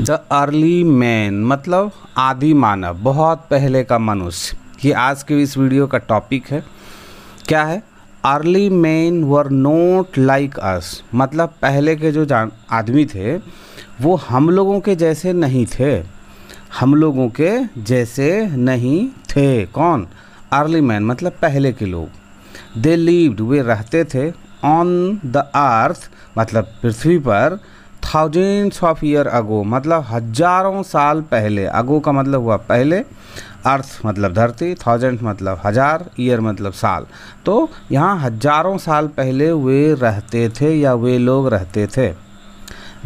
the early man मतलब आदि मानव बहुत पहले का मनुष्य ये आज के इस वीडियो का टॉपिक है क्या है early man were not like us मतलब पहले के जो आदमी थे वो हम लोगों के जैसे नहीं थे हम लोगों के जैसे नहीं थे कौन अर्ली मैन मतलब पहले के लोग दे लिव्ड वे रहते थे ऑन द अर्थ मतलब पृथ्वी पर थाउजेंड्स ऑफ ईयर अगो मतलब हजारों साल पहले अगो का मतलब हुआ पहले अर्थ मतलब धरती थाउजेंड मतलब हजार ईयर मतलब साल तो यहाँ हजारों साल पहले वे रहते थे या वे लोग रहते थे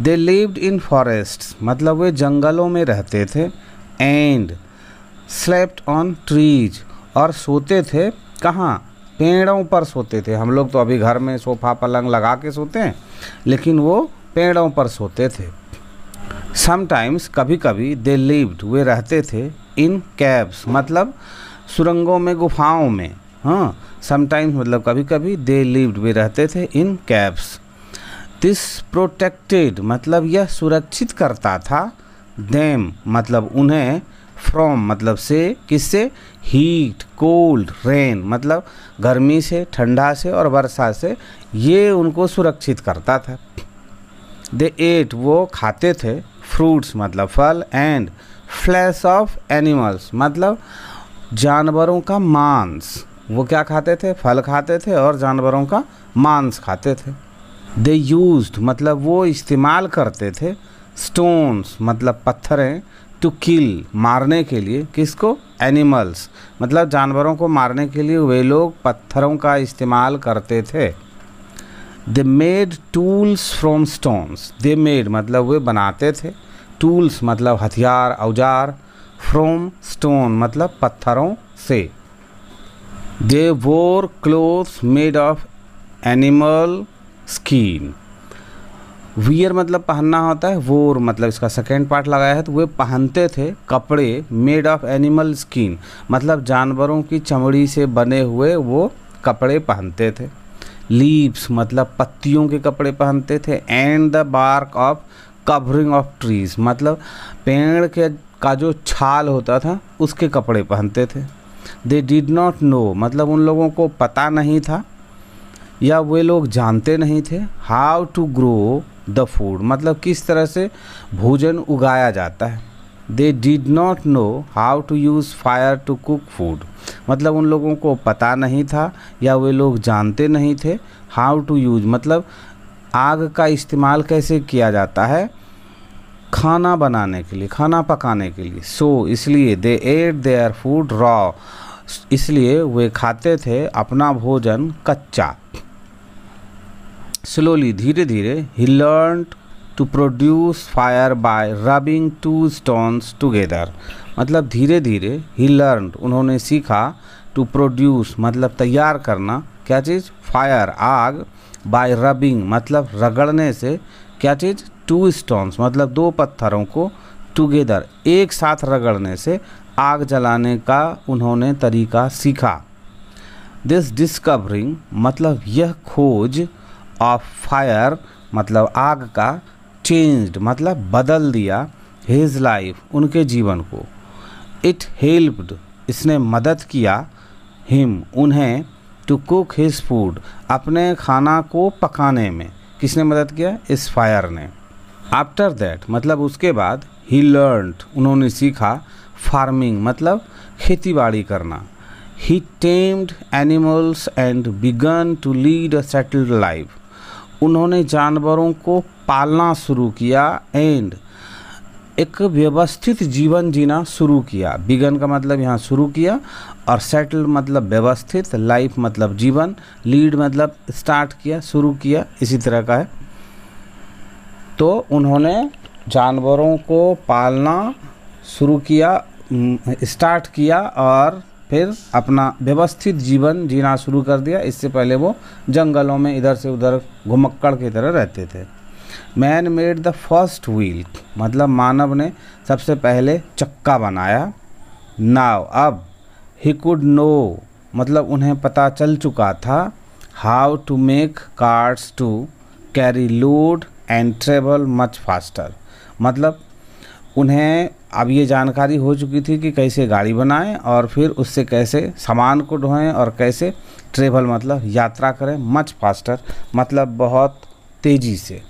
दे लिव्ड इन फॉरेस्ट मतलब वे जंगलों में रहते थे एंड स्लेप्ट ऑन ट्रीज और सोते थे कहाँ पेड़ों पर सोते थे हम लोग तो अभी घर में सोफा पलंग लगा के सोते हैं लेकिन वो पेड़ों पर सोते थे समटाइम्स कभी कभी दे लिव्ड वे रहते थे इन कैब्स मतलब सुरंगों में गुफाओं में हाँ समटाइम्स मतलब कभी कभी दे लिव्ड वे रहते थे इन कैब्स दिस प्रोटेक्टेड मतलब यह सुरक्षित करता था देम मतलब उन्हें फ्रॉम मतलब से किससे हीट कोल्ड रेन मतलब गर्मी से ठंडा से और वर्षा से ये उनको सुरक्षित करता था दे एट वो खाते थे फ्रूट्स मतलब फल एंड फ्लैश ऑफ एनिमल्स मतलब जानवरों का मांस वो क्या खाते थे फल खाते थे और जानवरों का मांस खाते थे दे यूज मतलब वो इस्तेमाल करते थे स्टोन्स मतलब पत्थरें टू किल मारने के लिए किसको एनिमल्स मतलब जानवरों को मारने के लिए वे लोग पत्थरों का इस्तेमाल करते थे they made tools from stones they made मतलब वे बनाते थे टूल्स मतलब हथियार औजार फ्रॉम स्टोन मतलब पत्थरों से they wore cloth made of animal skin wear मतलब पहनना होता है वोर मतलब इसका सेकेंड पार्ट लगाया है तो वे पहनते थे कपड़े मेड ऑफ एनिमल स्किन मतलब जानवरों की चमड़ी से बने हुए वो कपड़े पहनते थे लीव्स मतलब पत्तियों के कपड़े पहनते थे and the bark of covering of trees मतलब पेड़ के का जो छाल होता था उसके कपड़े पहनते थे दे डिड नॉट नो मतलब उन लोगों को पता नहीं था या वे लोग जानते नहीं थे how to grow the food मतलब किस तरह से भोजन उगाया जाता है they did not know how to use fire to cook food मतलब उन लोगों को पता नहीं था या वे लोग जानते नहीं थे हाउ टू यूज मतलब आग का इस्तेमाल कैसे किया जाता है खाना बनाने के लिए खाना पकाने के लिए सो so, इसलिए they ate their food raw इसलिए वे खाते थे अपना भोजन कच्चा स्लोली धीरे धीरे ही learn to produce fire by rubbing two stones together मतलब धीरे धीरे ही लर्न उन्होंने सीखा टू प्रोड्यूस मतलब तैयार करना क्या चीज़ फायर आग बाय रबिंग मतलब रगड़ने से क्या चीज़ टू स्टोन्स मतलब दो पत्थरों को टुगेदर एक साथ रगड़ने से आग जलाने का उन्होंने तरीका सीखा दिस डिस्कवरिंग मतलब यह खोज ऑफ फायर मतलब आग का चेंज्ड मतलब बदल दिया हिज लाइफ उनके जीवन को इट हेल्प्ड इसने मदद किया हिम उन्हें टू कुक हिज फूड अपने खाना को पकाने में किसने मदद किया इस फायर ने आफ्टर दैट मतलब उसके बाद ही लर्न उन्होंने सीखा फार्मिंग मतलब खेती बाड़ी करना ही tamed animals and began to lead a settled life उन्होंने जानवरों को पालना शुरू किया एंड एक व्यवस्थित जीवन जीना शुरू किया बिगन का मतलब यहाँ शुरू किया और सेटल मतलब व्यवस्थित लाइफ मतलब जीवन लीड मतलब स्टार्ट किया शुरू किया इसी तरह का है तो उन्होंने जानवरों को पालना शुरू किया स्टार्ट किया और फिर अपना व्यवस्थित जीवन जीना शुरू कर दिया इससे पहले वो जंगलों में इधर से उधर घुमक्कड़ की तरह रहते थे man made the first wheel मतलब मानव ने सबसे पहले चक्का बनाया नाव अब ही कुड नो मतलब उन्हें पता चल चुका था how to make carts to carry load and travel much faster मतलब उन्हें अब ये जानकारी हो चुकी थी कि कैसे गाड़ी बनाएं और फिर उससे कैसे सामान को ढोएं और कैसे ट्रेवल मतलब यात्रा करें मच फास्टर मतलब बहुत तेज़ी से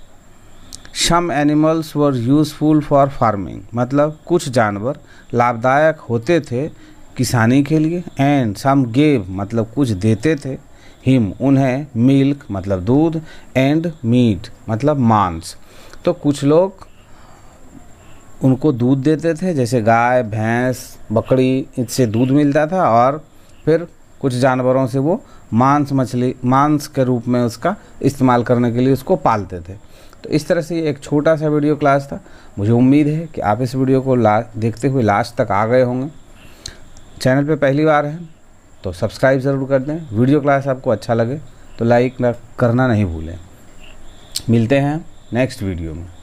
some animals were useful for farming मतलब कुछ जानवर लाभदायक होते थे किसानी के लिए एंड सम गेव मतलब कुछ देते थे हिम उन्हें मिल्क मतलब दूध एंड मीट मतलब मांस तो कुछ लोग उनको दूध देते थे जैसे गाय भैंस बकरी इससे दूध मिलता था और फिर कुछ जानवरों से वो मांस मछली मांस के रूप में उसका इस्तेमाल करने के लिए उसको पालते थे तो इस तरह से ये एक छोटा सा वीडियो क्लास था मुझे उम्मीद है कि आप इस वीडियो को ला देखते हुए लास्ट तक आ गए होंगे चैनल पे पहली बार हैं तो सब्सक्राइब ज़रूर कर दें वीडियो क्लास आपको अच्छा लगे तो लाइक करना नहीं भूलें मिलते हैं नेक्स्ट वीडियो में